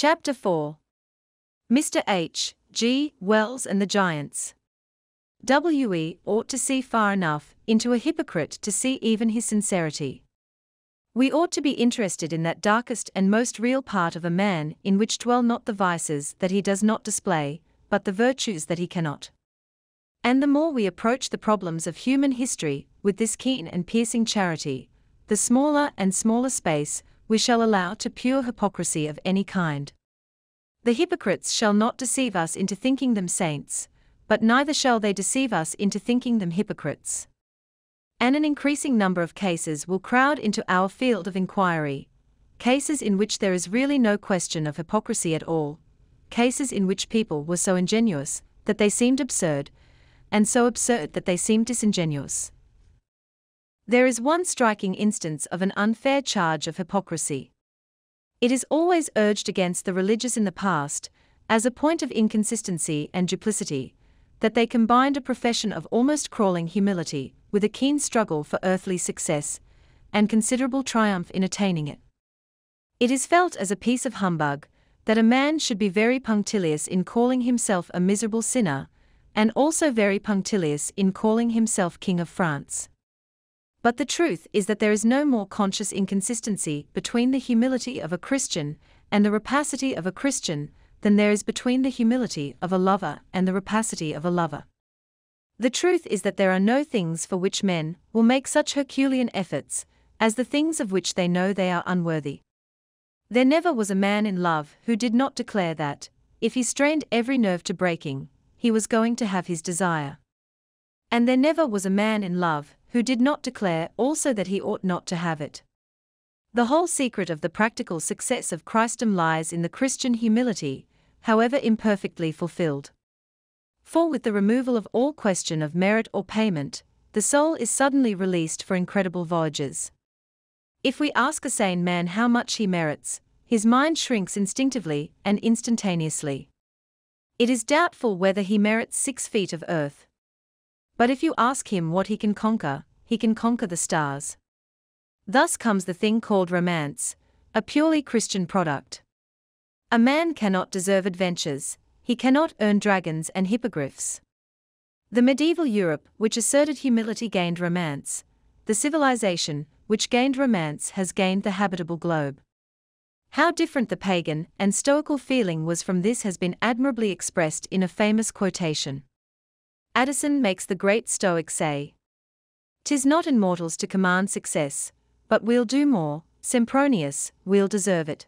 Chapter 4 Mr. H. G. Wells and the Giants. W.E. ought to see far enough into a hypocrite to see even his sincerity. We ought to be interested in that darkest and most real part of a man in which dwell not the vices that he does not display, but the virtues that he cannot. And the more we approach the problems of human history with this keen and piercing charity, the smaller and smaller space we shall allow to pure hypocrisy of any kind. The hypocrites shall not deceive us into thinking them saints, but neither shall they deceive us into thinking them hypocrites. And an increasing number of cases will crowd into our field of inquiry cases in which there is really no question of hypocrisy at all, cases in which people were so ingenuous that they seemed absurd, and so absurd that they seemed disingenuous. There is one striking instance of an unfair charge of hypocrisy. It is always urged against the religious in the past, as a point of inconsistency and duplicity, that they combined a profession of almost crawling humility with a keen struggle for earthly success and considerable triumph in attaining it. It is felt as a piece of humbug that a man should be very punctilious in calling himself a miserable sinner, and also very punctilious in calling himself King of France. But the truth is that there is no more conscious inconsistency between the humility of a Christian and the rapacity of a Christian than there is between the humility of a lover and the rapacity of a lover. The truth is that there are no things for which men will make such Herculean efforts as the things of which they know they are unworthy. There never was a man in love who did not declare that, if he strained every nerve to breaking, he was going to have his desire. And there never was a man in love who did not declare also that he ought not to have it. The whole secret of the practical success of Christendom lies in the Christian humility, however imperfectly fulfilled. For with the removal of all question of merit or payment, the soul is suddenly released for incredible voyages. If we ask a sane man how much he merits, his mind shrinks instinctively and instantaneously. It is doubtful whether he merits six feet of earth. But if you ask him what he can conquer, he can conquer the stars. Thus comes the thing called romance, a purely Christian product. A man cannot deserve adventures, he cannot earn dragons and hippogriffs. The medieval Europe, which asserted humility, gained romance. The civilization, which gained romance, has gained the habitable globe. How different the pagan and stoical feeling was from this has been admirably expressed in a famous quotation. Addison makes the great Stoic say, 'Tis not in mortals to command success, but we'll do more, Sempronius, we'll deserve it.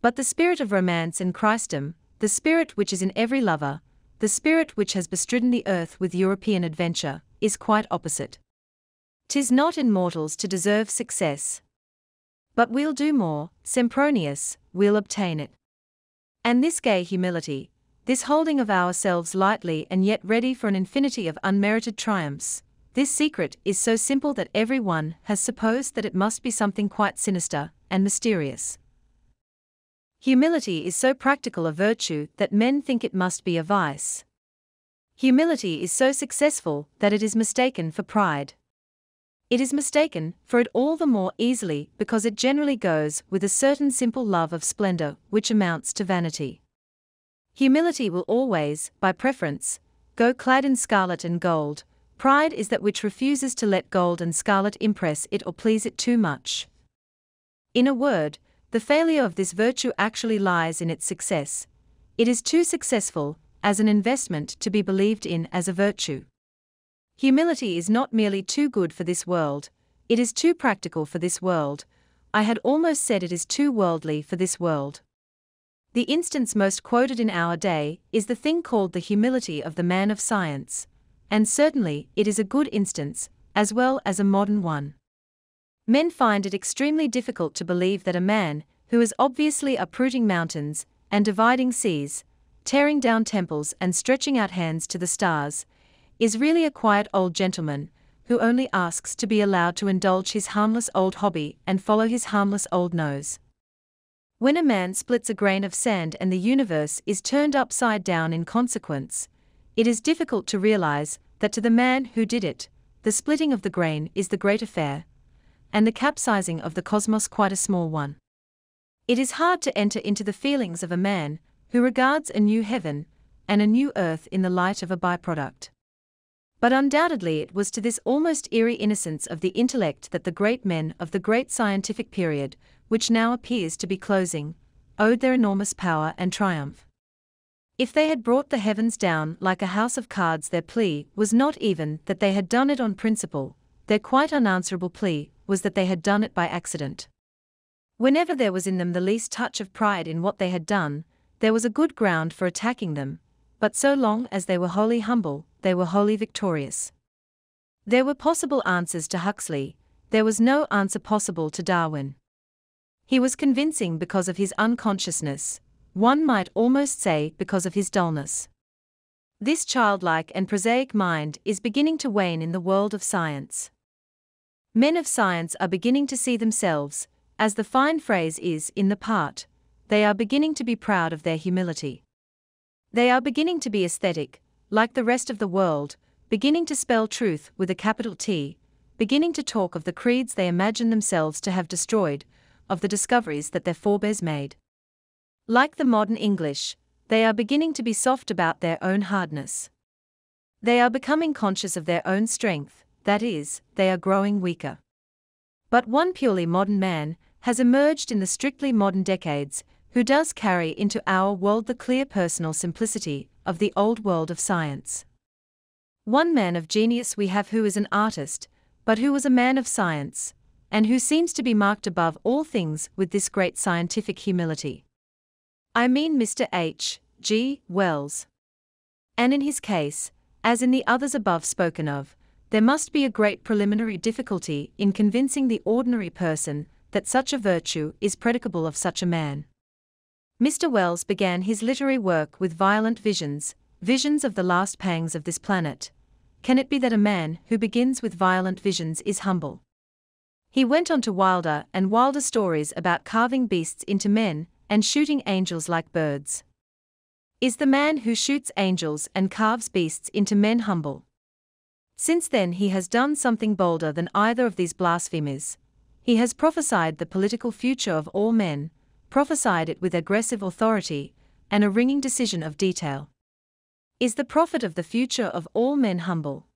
But the spirit of romance in Christendom, the spirit which is in every lover, the spirit which has bestridden the earth with European adventure, is quite opposite. Tis not in mortals to deserve success. But we'll do more, Sempronius, we'll obtain it. And this gay humility, this holding of ourselves lightly and yet ready for an infinity of unmerited triumphs, this secret is so simple that everyone has supposed that it must be something quite sinister and mysterious. Humility is so practical a virtue that men think it must be a vice. Humility is so successful that it is mistaken for pride. It is mistaken for it all the more easily because it generally goes with a certain simple love of splendor which amounts to vanity. Humility will always, by preference, go clad in scarlet and gold, Pride is that which refuses to let gold and scarlet impress it or please it too much. In a word, the failure of this virtue actually lies in its success. It is too successful, as an investment to be believed in as a virtue. Humility is not merely too good for this world, it is too practical for this world. I had almost said it is too worldly for this world. The instance most quoted in our day is the thing called the humility of the man of science and certainly it is a good instance, as well as a modern one. Men find it extremely difficult to believe that a man, who is obviously uprooting mountains and dividing seas, tearing down temples and stretching out hands to the stars, is really a quiet old gentleman, who only asks to be allowed to indulge his harmless old hobby and follow his harmless old nose. When a man splits a grain of sand and the universe is turned upside down in consequence, it is difficult to realize that to the man who did it, the splitting of the grain is the great affair, and the capsizing of the cosmos quite a small one. It is hard to enter into the feelings of a man who regards a new heaven and a new earth in the light of a byproduct. But undoubtedly, it was to this almost eerie innocence of the intellect that the great men of the great scientific period, which now appears to be closing, owed their enormous power and triumph. If they had brought the heavens down like a house of cards, their plea was not even that they had done it on principle, their quite unanswerable plea was that they had done it by accident. Whenever there was in them the least touch of pride in what they had done, there was a good ground for attacking them, but so long as they were wholly humble, they were wholly victorious. There were possible answers to Huxley, there was no answer possible to Darwin. He was convincing because of his unconsciousness, one might almost say because of his dullness. This childlike and prosaic mind is beginning to wane in the world of science. Men of science are beginning to see themselves, as the fine phrase is in the part, they are beginning to be proud of their humility. They are beginning to be aesthetic, like the rest of the world, beginning to spell truth with a capital T, beginning to talk of the creeds they imagine themselves to have destroyed, of the discoveries that their forebears made. Like the modern English, they are beginning to be soft about their own hardness. They are becoming conscious of their own strength, that is, they are growing weaker. But one purely modern man has emerged in the strictly modern decades who does carry into our world the clear personal simplicity of the old world of science. One man of genius we have who is an artist, but who was a man of science, and who seems to be marked above all things with this great scientific humility. I mean Mr. H. G. Wells. And in his case, as in the others above spoken of, there must be a great preliminary difficulty in convincing the ordinary person that such a virtue is predicable of such a man. Mr. Wells began his literary work with violent visions, visions of the last pangs of this planet. Can it be that a man who begins with violent visions is humble? He went on to wilder and wilder stories about carving beasts into men and shooting angels like birds. Is the man who shoots angels and carves beasts into men humble? Since then, he has done something bolder than either of these blasphemers. He has prophesied the political future of all men, prophesied it with aggressive authority, and a ringing decision of detail. Is the prophet of the future of all men humble?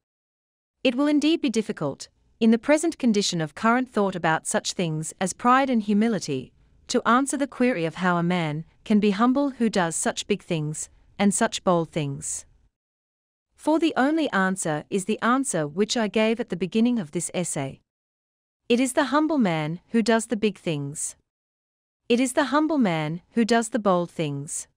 It will indeed be difficult, in the present condition of current thought about such things as pride and humility, to answer the query of how a man can be humble who does such big things and such bold things. For the only answer is the answer which I gave at the beginning of this essay. It is the humble man who does the big things. It is the humble man who does the bold things.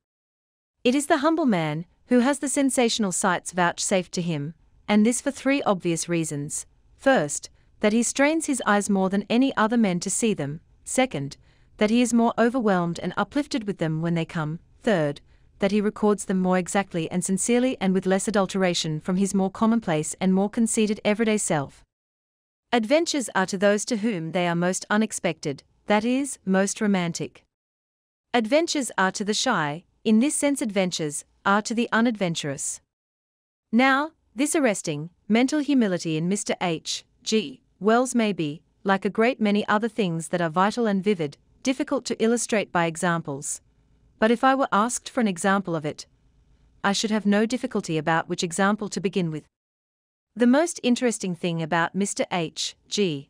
It is the humble man who has the sensational sights vouchsafed to him, and this for three obvious reasons. First, that he strains his eyes more than any other men to see them. Second, that he is more overwhelmed and uplifted with them when they come, third, that he records them more exactly and sincerely and with less adulteration from his more commonplace and more conceited everyday self. Adventures are to those to whom they are most unexpected, that is, most romantic. Adventures are to the shy, in this sense, adventures are to the unadventurous. Now, this arresting, mental humility in Mr. H. G. Wells may be, like a great many other things that are vital and vivid, difficult to illustrate by examples. But if I were asked for an example of it, I should have no difficulty about which example to begin with. The most interesting thing about Mr. H. G.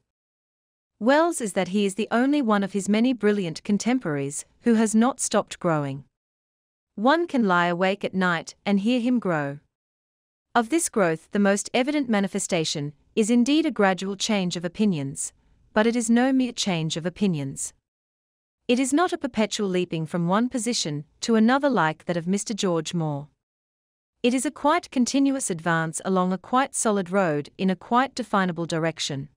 Wells is that he is the only one of his many brilliant contemporaries who has not stopped growing. One can lie awake at night and hear him grow. Of this growth, the most evident manifestation is indeed a gradual change of opinions, but it is no mere change of opinions. It is not a perpetual leaping from one position to another like that of Mr. George Moore. It is a quite continuous advance along a quite solid road in a quite definable direction.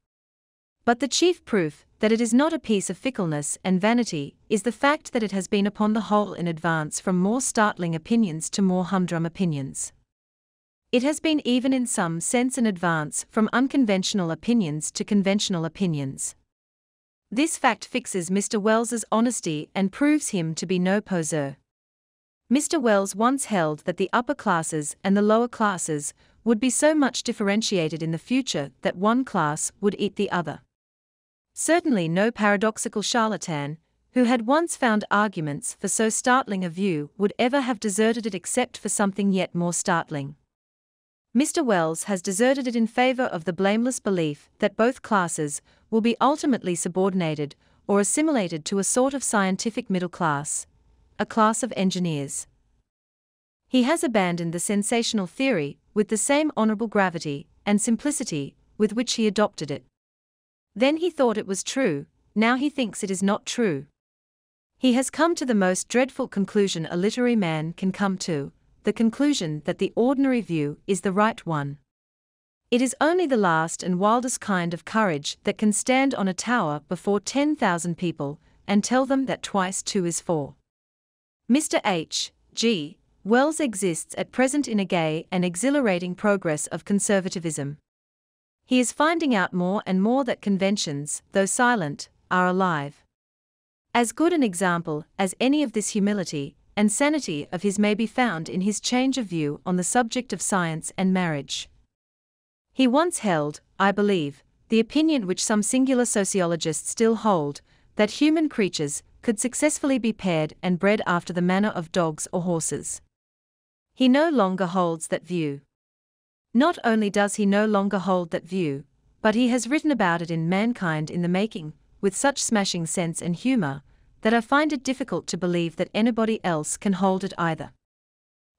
But the chief proof that it is not a piece of fickleness and vanity is the fact that it has been upon the whole in advance from more startling opinions to more humdrum opinions. It has been even in some sense an advance from unconventional opinions to conventional opinions. This fact fixes Mr. Wells's honesty and proves him to be no poseur. Mr. Wells once held that the upper classes and the lower classes would be so much differentiated in the future that one class would eat the other. Certainly, no paradoxical charlatan, who had once found arguments for so startling a view, would ever have deserted it except for something yet more startling. Mr. Wells has deserted it in favor of the blameless belief that both classes will be ultimately subordinated or assimilated to a sort of scientific middle class, a class of engineers. He has abandoned the sensational theory with the same honorable gravity and simplicity with which he adopted it. Then he thought it was true, now he thinks it is not true. He has come to the most dreadful conclusion a literary man can come to, the conclusion that the ordinary view is the right one. It is only the last and wildest kind of courage that can stand on a tower before 10,000 people and tell them that twice two is four. Mr. H. G. Wells exists at present in a gay and exhilarating progress of conservatism. He is finding out more and more that conventions, though silent, are alive. As good an example as any of this humility and sanity of his may be found in his change of view on the subject of science and marriage. He once held, I believe, the opinion which some singular sociologists still hold that human creatures could successfully be paired and bred after the manner of dogs or horses. He no longer holds that view. Not only does he no longer hold that view, but he has written about it in Mankind in the Making, with such smashing sense and humor that I find it difficult to believe that anybody else can hold it either.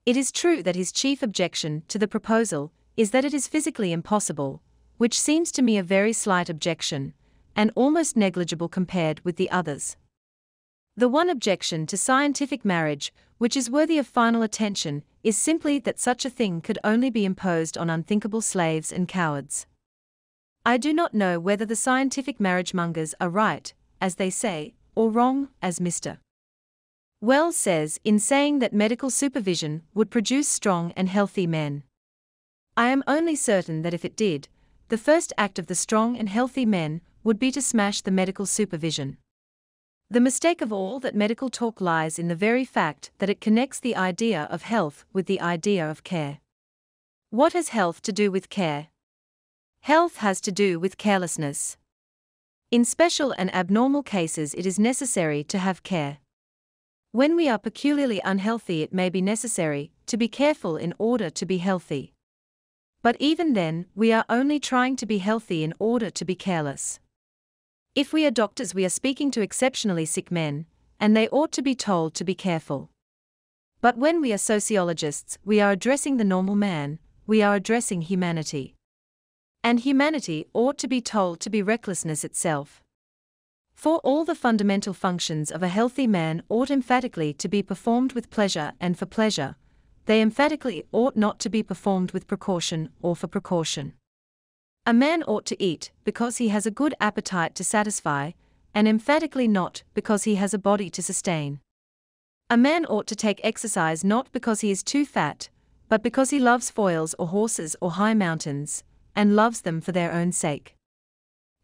It is true that his chief objection to the proposal is that it is physically impossible, which seems to me a very slight objection, and almost negligible compared with the others. The one objection to scientific marriage, which is worthy of final attention, is simply that such a thing could only be imposed on unthinkable slaves and cowards. I do not know whether the scientific marriage mongers are right, as they say, or wrong, as Mr. Wells says in saying that medical supervision would produce strong and healthy men. I am only certain that if it did, the first act of the strong and healthy men would be to smash the medical supervision. The mistake of all that medical talk lies in the very fact that it connects the idea of health with the idea of care. What has health to do with care? Health has to do with carelessness. In special and abnormal cases, it is necessary to have care. When we are peculiarly unhealthy, it may be necessary to be careful in order to be healthy. But even then, we are only trying to be healthy in order to be careless. If we are doctors, we are speaking to exceptionally sick men, and they ought to be told to be careful. But when we are sociologists, we are addressing the normal man, we are addressing humanity and humanity ought to be told to be recklessness itself. For all the fundamental functions of a healthy man ought emphatically to be performed with pleasure and for pleasure, they emphatically ought not to be performed with precaution or for precaution. A man ought to eat because he has a good appetite to satisfy, and emphatically not because he has a body to sustain. A man ought to take exercise not because he is too fat, but because he loves foils or horses or high mountains, and loves them for their own sake.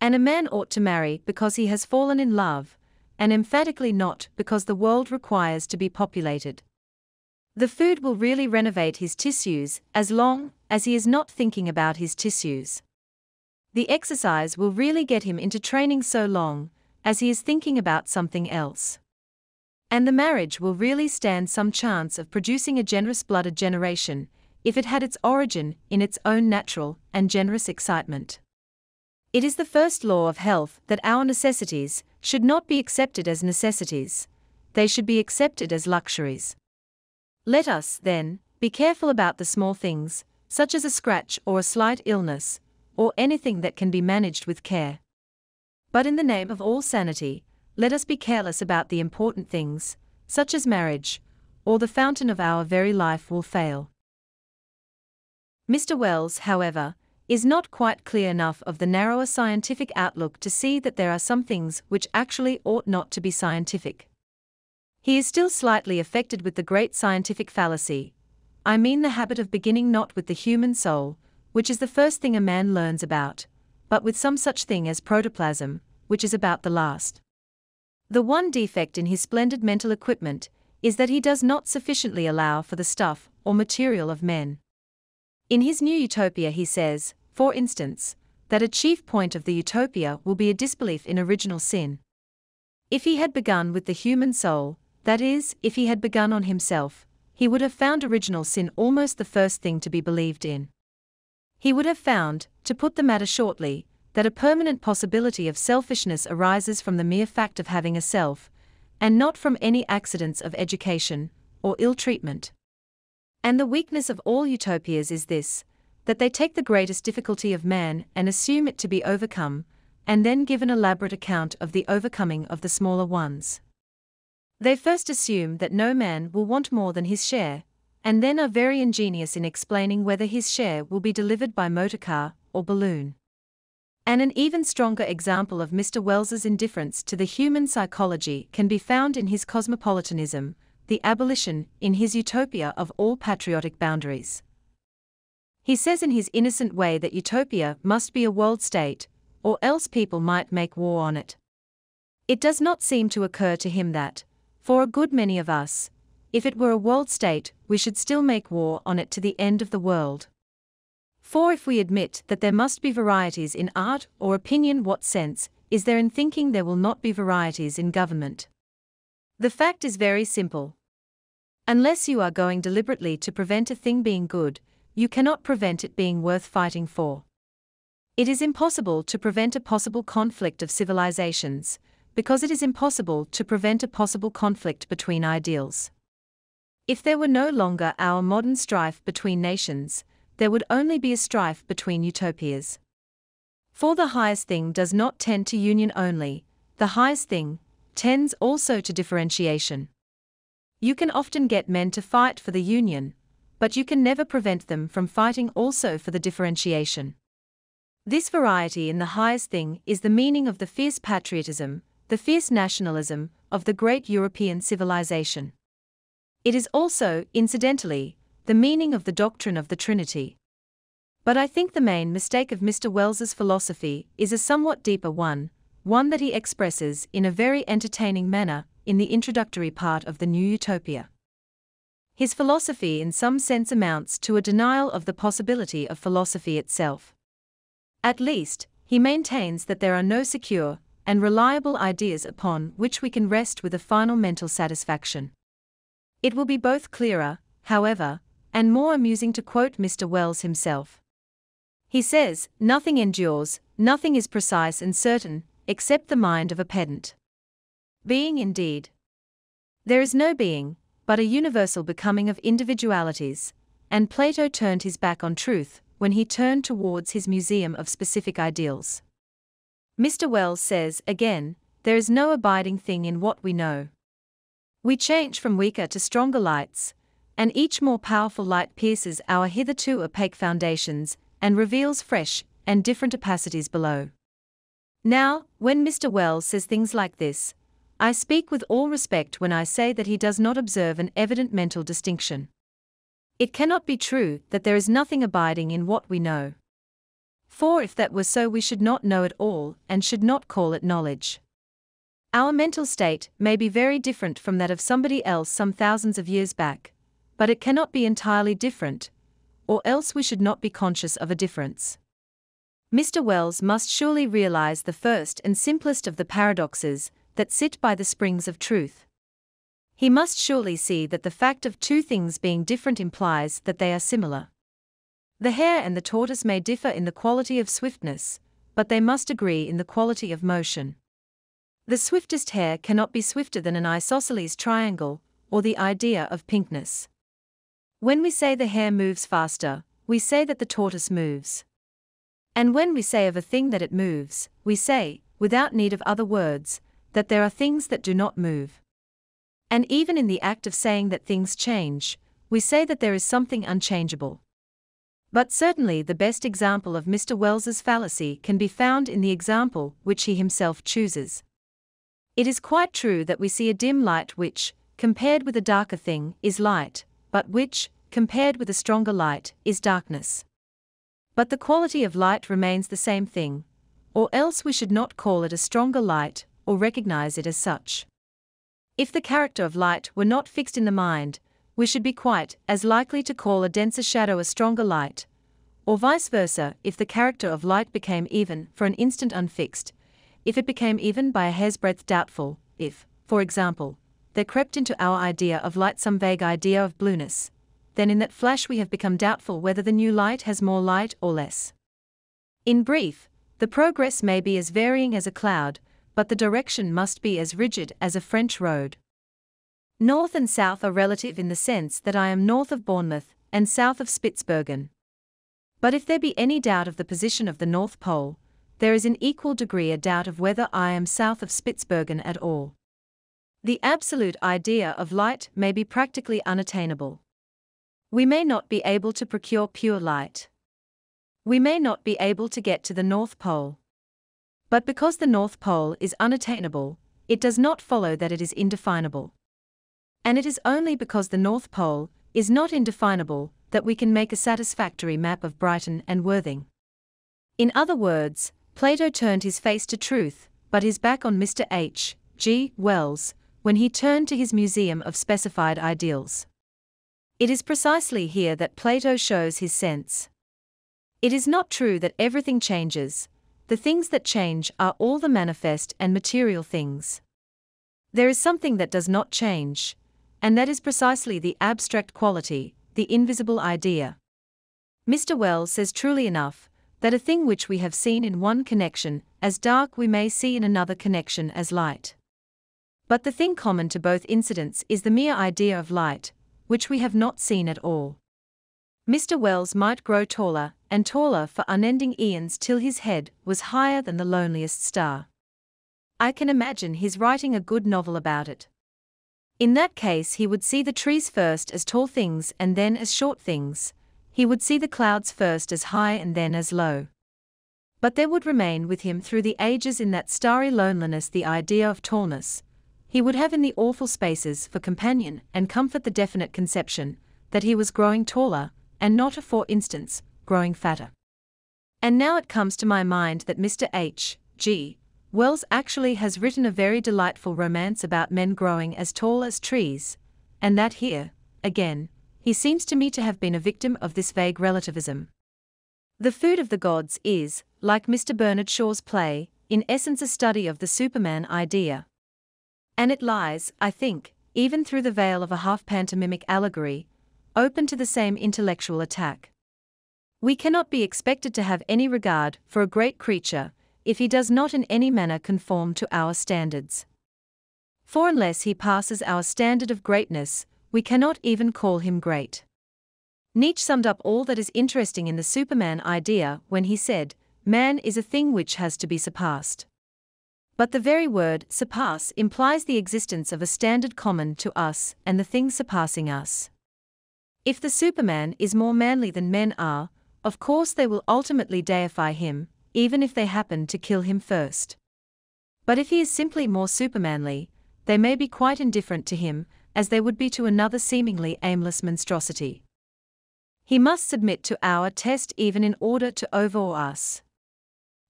And a man ought to marry because he has fallen in love, and emphatically not because the world requires to be populated. The food will really renovate his tissues as long as he is not thinking about his tissues. The exercise will really get him into training so long as he is thinking about something else. And the marriage will really stand some chance of producing a generous blooded generation if it had its origin in its own natural and generous excitement. It is the first law of health that our necessities should not be accepted as necessities, they should be accepted as luxuries. Let us, then, be careful about the small things, such as a scratch or a slight illness, or anything that can be managed with care. But in the name of all sanity, let us be careless about the important things, such as marriage, or the fountain of our very life will fail. Mr. Wells, however, is not quite clear enough of the narrower scientific outlook to see that there are some things which actually ought not to be scientific. He is still slightly affected with the great scientific fallacy. I mean the habit of beginning not with the human soul, which is the first thing a man learns about, but with some such thing as protoplasm, which is about the last. The one defect in his splendid mental equipment is that he does not sufficiently allow for the stuff or material of men. In his new utopia, he says, for instance, that a chief point of the utopia will be a disbelief in original sin. If he had begun with the human soul, that is, if he had begun on himself, he would have found original sin almost the first thing to be believed in. He would have found, to put the matter shortly, that a permanent possibility of selfishness arises from the mere fact of having a self, and not from any accidents of education or ill treatment. And the weakness of all utopias is this, that they take the greatest difficulty of man and assume it to be overcome, and then give an elaborate account of the overcoming of the smaller ones. They first assume that no man will want more than his share, and then are very ingenious in explaining whether his share will be delivered by motor car or balloon. And an even stronger example of Mr. Wells's indifference to the human psychology can be found in his cosmopolitanism, the abolition, in his utopia of all patriotic boundaries. He says in his innocent way that utopia must be a world state, or else people might make war on it. It does not seem to occur to him that, for a good many of us, if it were a world state, we should still make war on it to the end of the world. For if we admit that there must be varieties in art or opinion, what sense is there in thinking there will not be varieties in government? The fact is very simple. Unless you are going deliberately to prevent a thing being good, you cannot prevent it being worth fighting for. It is impossible to prevent a possible conflict of civilizations, because it is impossible to prevent a possible conflict between ideals. If there were no longer our modern strife between nations, there would only be a strife between utopias. For the highest thing does not tend to union only, the highest thing tends also to differentiation. You can often get men to fight for the union, but you can never prevent them from fighting also for the differentiation. This variety in the highest thing is the meaning of the fierce patriotism, the fierce nationalism, of the great European civilization. It is also, incidentally, the meaning of the doctrine of the Trinity. But I think the main mistake of Mr. Wells's philosophy is a somewhat deeper one, one that he expresses in a very entertaining manner, in the introductory part of the New Utopia. His philosophy in some sense amounts to a denial of the possibility of philosophy itself. At least, he maintains that there are no secure and reliable ideas upon which we can rest with a final mental satisfaction. It will be both clearer, however, and more amusing to quote Mr. Wells himself. He says, Nothing endures, nothing is precise and certain, except the mind of a pedant. Being indeed. There is no being, but a universal becoming of individualities, and Plato turned his back on truth when he turned towards his museum of specific ideals. Mr. Wells says, again, there is no abiding thing in what we know. We change from weaker to stronger lights, and each more powerful light pierces our hitherto opaque foundations and reveals fresh and different opacities below. Now, when Mr. Wells says things like this, I speak with all respect when I say that he does not observe an evident mental distinction. It cannot be true that there is nothing abiding in what we know. For if that were so, we should not know at all and should not call it knowledge. Our mental state may be very different from that of somebody else some thousands of years back, but it cannot be entirely different, or else we should not be conscious of a difference. Mr. Wells must surely realize the first and simplest of the paradoxes that sit by the springs of truth. He must surely see that the fact of two things being different implies that they are similar. The hare and the tortoise may differ in the quality of swiftness, but they must agree in the quality of motion. The swiftest hare cannot be swifter than an isosceles triangle, or the idea of pinkness. When we say the hare moves faster, we say that the tortoise moves. And when we say of a thing that it moves, we say, without need of other words, that there are things that do not move. And even in the act of saying that things change, we say that there is something unchangeable. But certainly the best example of Mr. Wells's fallacy can be found in the example which he himself chooses. It is quite true that we see a dim light which, compared with a darker thing, is light, but which, compared with a stronger light, is darkness. But the quality of light remains the same thing, or else we should not call it a stronger light, or recognize it as such. If the character of light were not fixed in the mind, we should be quite as likely to call a denser shadow a stronger light, or vice versa if the character of light became even for an instant unfixed, if it became even by a hair's breadth doubtful, if, for example, there crept into our idea of light some vague idea of blueness, then in that flash we have become doubtful whether the new light has more light or less. In brief, the progress may be as varying as a cloud, but the direction must be as rigid as a French road. North and south are relative in the sense that I am north of Bournemouth and south of Spitsbergen. But if there be any doubt of the position of the North Pole, there is in equal degree a doubt of whether I am south of Spitsbergen at all. The absolute idea of light may be practically unattainable. We may not be able to procure pure light. We may not be able to get to the North Pole. But because the North Pole is unattainable, it does not follow that it is indefinable. And it is only because the North Pole is not indefinable that we can make a satisfactory map of Brighton and Worthing. In other words, Plato turned his face to truth, but his back on Mr. H. G. Wells, when he turned to his museum of specified ideals. It is precisely here that Plato shows his sense. It is not true that everything changes, the things that change are all the manifest and material things. There is something that does not change, and that is precisely the abstract quality, the invisible idea. Mr. Wells says truly enough that a thing which we have seen in one connection as dark we may see in another connection as light. But the thing common to both incidents is the mere idea of light, which we have not seen at all. Mr. Wells might grow taller and taller for unending eons till his head was higher than the loneliest star. I can imagine his writing a good novel about it. In that case, he would see the trees first as tall things and then as short things, he would see the clouds first as high and then as low. But there would remain with him through the ages in that starry loneliness the idea of tallness. He would have in the awful spaces for companion and comfort the definite conception that he was growing taller, and not a for instance, growing fatter. And now it comes to my mind that Mr. H. G. Wells actually has written a very delightful romance about men growing as tall as trees, and that here, again, he seems to me to have been a victim of this vague relativism. The Food of the Gods is, like Mr. Bernard Shaw's play, in essence a study of the Superman idea. And it lies, I think, even through the veil of a half pantomimic allegory, open to the same intellectual attack. We cannot be expected to have any regard for a great creature if he does not in any manner conform to our standards. For unless he passes our standard of greatness, we cannot even call him great. Nietzsche summed up all that is interesting in the Superman idea when he said, Man is a thing which has to be surpassed. But the very word surpass implies the existence of a standard common to us and the thing surpassing us. If the Superman is more manly than men are, of course they will ultimately deify him, even if they happen to kill him first. But if he is simply more supermanly, they may be quite indifferent to him, as they would be to another seemingly aimless monstrosity. He must submit to our test even in order to overawe us.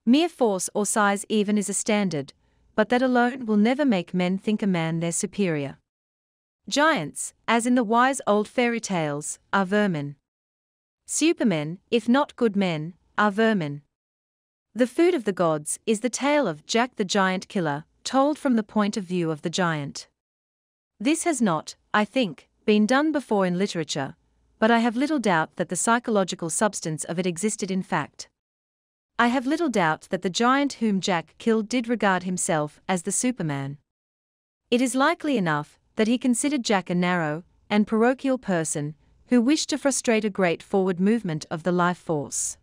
Mere force or size even is a standard, but that alone will never make men think a man their superior. Giants, as in the wise old fairy tales, are vermin. Supermen, if not good men, are vermin. The food of the gods is the tale of Jack the Giant Killer, told from the point of view of the giant. This has not, I think, been done before in literature, but I have little doubt that the psychological substance of it existed in fact. I have little doubt that the giant whom Jack killed did regard himself as the Superman. It is likely enough that he considered Jack a narrow and parochial person who wished to frustrate a great forward movement of the life force.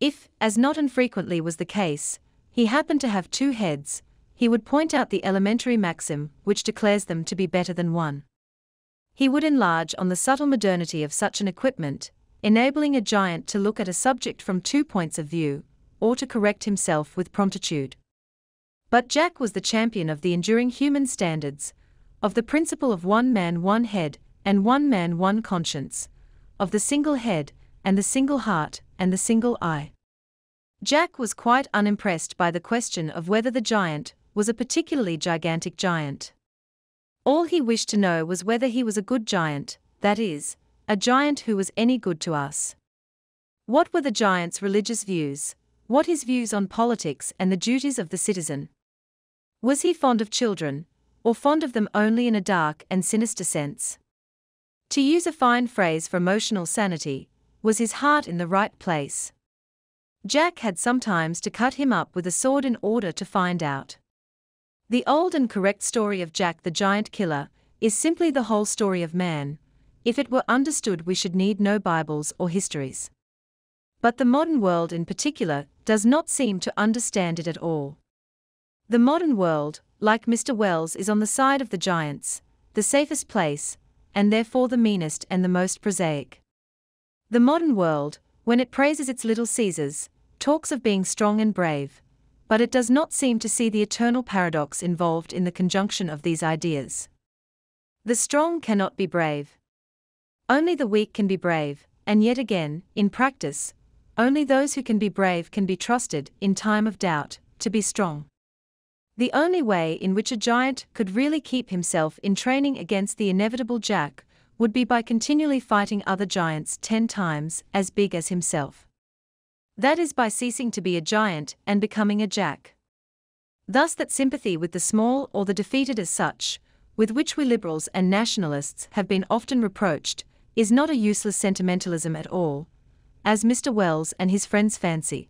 If, as not infrequently was the case, he happened to have two heads, he would point out the elementary maxim which declares them to be better than one. He would enlarge on the subtle modernity of such an equipment, enabling a giant to look at a subject from two points of view, or to correct himself with promptitude. But Jack was the champion of the enduring human standards, of the principle of one man one head, and one man one conscience, of the single head, and the single heart, and the single eye. Jack was quite unimpressed by the question of whether the giant was a particularly gigantic giant. All he wished to know was whether he was a good giant, that is, a giant who was any good to us. What were the giant's religious views? What his views on politics and the duties of the citizen? Was he fond of children, or fond of them only in a dark and sinister sense. To use a fine phrase for emotional sanity, was his heart in the right place? Jack had sometimes to cut him up with a sword in order to find out. The old and correct story of Jack the Giant Killer is simply the whole story of man. If it were understood, we should need no Bibles or histories. But the modern world in particular does not seem to understand it at all. The modern world, like Mr. Wells, is on the side of the giants, the safest place, and therefore the meanest and the most prosaic. The modern world, when it praises its little Caesars, talks of being strong and brave, but it does not seem to see the eternal paradox involved in the conjunction of these ideas. The strong cannot be brave. Only the weak can be brave, and yet again, in practice, only those who can be brave can be trusted, in time of doubt, to be strong. The only way in which a giant could really keep himself in training against the inevitable Jack would be by continually fighting other giants ten times as big as himself. That is by ceasing to be a giant and becoming a Jack. Thus, that sympathy with the small or the defeated as such, with which we liberals and nationalists have been often reproached, is not a useless sentimentalism at all, as Mr. Wells and his friends fancy.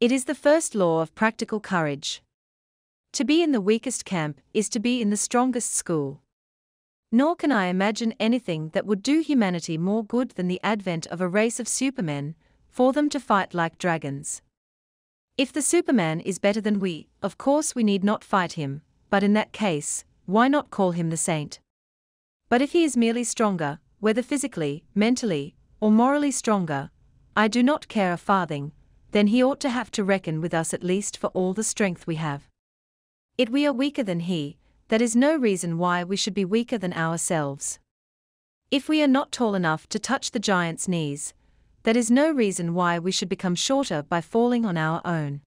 It is the first law of practical courage. To be in the weakest camp is to be in the strongest school. Nor can I imagine anything that would do humanity more good than the advent of a race of supermen, for them to fight like dragons. If the Superman is better than we, of course we need not fight him, but in that case, why not call him the saint? But if he is merely stronger, whether physically, mentally, or morally stronger, I do not care a farthing, then he ought to have to reckon with us at least for all the strength we have. Yet we are weaker than he, that is no reason why we should be weaker than ourselves. If we are not tall enough to touch the giant's knees, that is no reason why we should become shorter by falling on our own.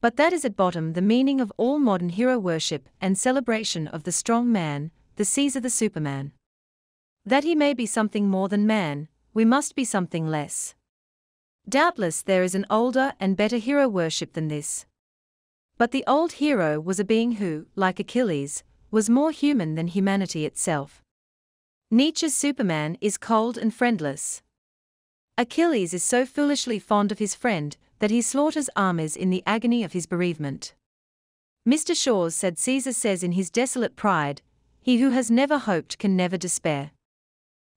But that is at bottom the meaning of all modern hero worship and celebration of the strong man, the Caesar the Superman. That he may be something more than man, we must be something less. Doubtless there is an older and better hero worship than this. But the old hero was a being who, like Achilles, was more human than humanity itself. Nietzsche's Superman is cold and friendless. Achilles is so foolishly fond of his friend that he slaughters armies in the agony of his bereavement. Mr. Shaw's said Caesar says in his desolate pride, He who has never hoped can never despair.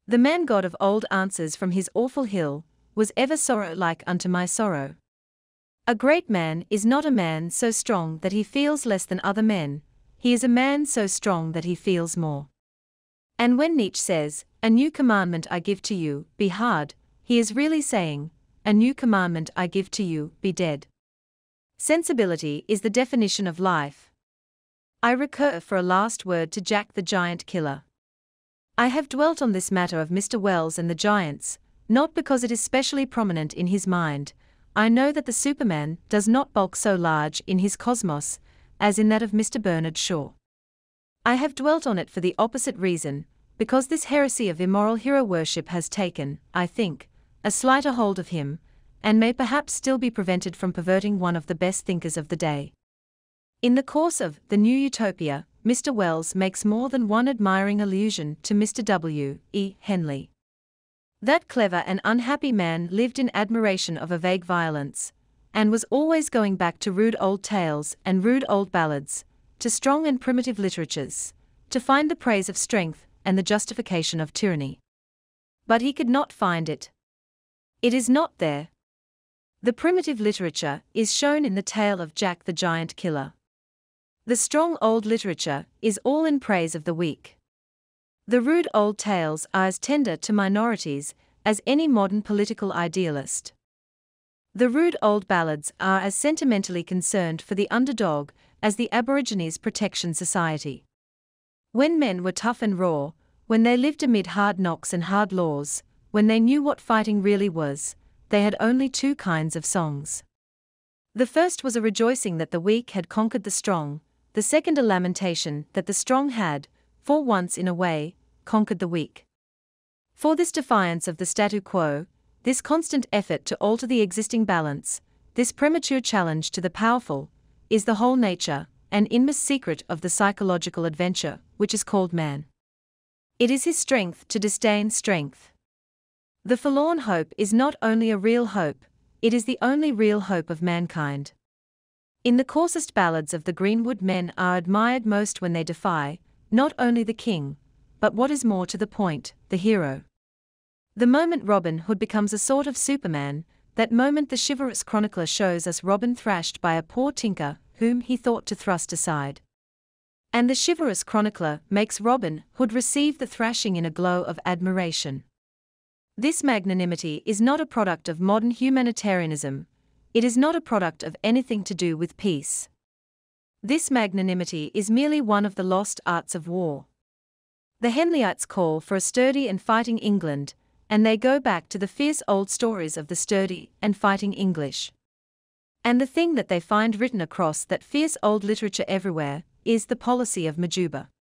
The man god of old answers from his awful hill, Was ever sorrow like unto my sorrow? A great man is not a man so strong that he feels less than other men, he is a man so strong that he feels more. And when Nietzsche says, A new commandment I give to you, be hard, he is really saying, A new commandment I give to you, be dead. Sensibility is the definition of life. I recur for a last word to Jack the Giant Killer. I have dwelt on this matter of Mr. Wells and the Giants, not because it is specially prominent in his mind, I know that the Superman does not bulk so large in his cosmos as in that of Mr. Bernard Shaw. I have dwelt on it for the opposite reason, because this heresy of immoral hero worship has taken, I think, a slighter hold of him, and may perhaps still be prevented from perverting one of the best thinkers of the day. In the course of The New Utopia, Mr. Wells makes more than one admiring allusion to Mr. W. E. Henley. That clever and unhappy man lived in admiration of a vague violence, and was always going back to rude old tales and rude old ballads, to strong and primitive literatures, to find the praise of strength and the justification of tyranny. But he could not find it. It is not there. The primitive literature is shown in the tale of Jack the Giant Killer. The strong old literature is all in praise of the weak. The rude old tales are as tender to minorities as any modern political idealist. The rude old ballads are as sentimentally concerned for the underdog as the Aborigines Protection Society. When men were tough and raw, when they lived amid hard knocks and hard laws, when they knew what fighting really was, they had only two kinds of songs. The first was a rejoicing that the weak had conquered the strong, the second a lamentation that the strong had, for once in a way, conquered the weak. For this defiance of the statu quo, this constant effort to alter the existing balance, this premature challenge to the powerful, is the whole nature, and inmost secret of the psychological adventure, which is called man. It is his strength to disdain strength. The forlorn hope is not only a real hope, it is the only real hope of mankind. In the coarsest ballads of the Greenwood men are admired most when they defy, not only the king, but what is more to the point, the hero. The moment Robin Hood becomes a sort of Superman, that moment the chivalrous chronicler shows us Robin thrashed by a poor tinker whom he thought to thrust aside. And the chivalrous chronicler makes Robin Hood receive the thrashing in a glow of admiration. This magnanimity is not a product of modern humanitarianism, it is not a product of anything to do with peace. This magnanimity is merely one of the lost arts of war. The Henleyites call for a sturdy and fighting England, and they go back to the fierce old stories of the sturdy and fighting English. And the thing that they find written across that fierce old literature everywhere is the policy of Majuba.